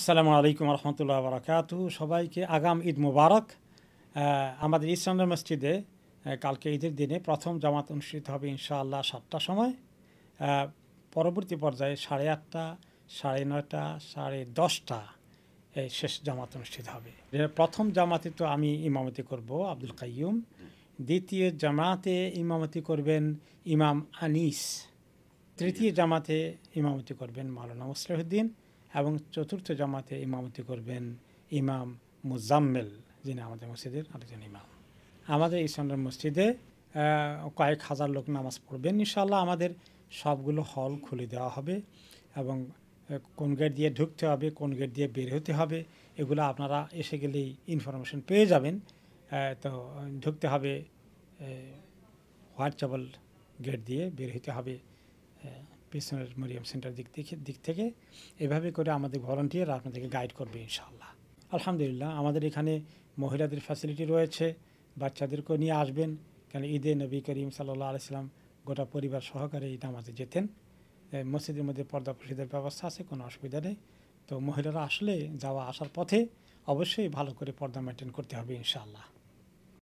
আসসালামু আলাইকুম রহমতুল্লাহ বারাকাতু সবাইকে আগাম ঈদ মুবারক আমাদের ইসলামের মসজিদে কালকে ঈদের দিনে প্রথম জামাত অনুষ্ঠিত হবে ইনশাআল্লাহ সাতটার সময় পরবর্তী পর্যায়ে সাড়ে আটটা সাড়ে নয়টা সাড়ে দশটা এই শেষ জামাত অনুষ্ঠিত হবে প্রথম জামাতে তো আমি ইমামতি করব আব্দুল কাইয়ুম দ্বিতীয় জামাতে ইমামতি করবেন ইমাম আনিস তৃতীয় জামাতে ইমামতি করবেন মালানা মুসলিহদ্দিন এবং চতুর্থ জামাতে ইমামতি করবেন ইমাম মুজাম্মেল যিনি আমাদের মসজিদের আরেকজন ইমাম আমাদের ইসলামের মসজিদে কয়েক হাজার লোক নামাজ পড়বেন ইনশাল্লাহ আমাদের সবগুলো হল খুলে দেওয়া হবে এবং কোন গেট দিয়ে ঢুকতে হবে কোন গেট দিয়ে বের হতে হবে এগুলো আপনারা এসে গেলেই ইনফরমেশন পেয়ে যাবেন তো ঢুকতে হবে হোয়াইট চাবল গেট দিয়ে বের হতে হবে পিছনের মরিয়াম সেন্টার দিক থেকে দিক থেকে এভাবে করে আমাদের ভলান্টিয়ার আপনাদেরকে গাইড করবে ইনশাল্লাহ আলহামদুলিল্লাহ আমাদের এখানে মহিলাদের ফ্যাসিলিটি রয়েছে বাচ্চাদেরকেও নিয়ে আসবেন কেন ঈদে নবী করিম সাল্লা আলাইসাল্লাম গোটা পরিবার সহকারে এই নামাজে যেতেন মসজিদের মধ্যে পর্দা পুষিদের ব্যবস্থা আছে কোনো অসুবিধা নেই তো মহিলারা আসলে যাওয়া আসার পথে অবশ্যই ভালো করে পর্দা মেনটেন করতে হবে ইনশাআল্লাহ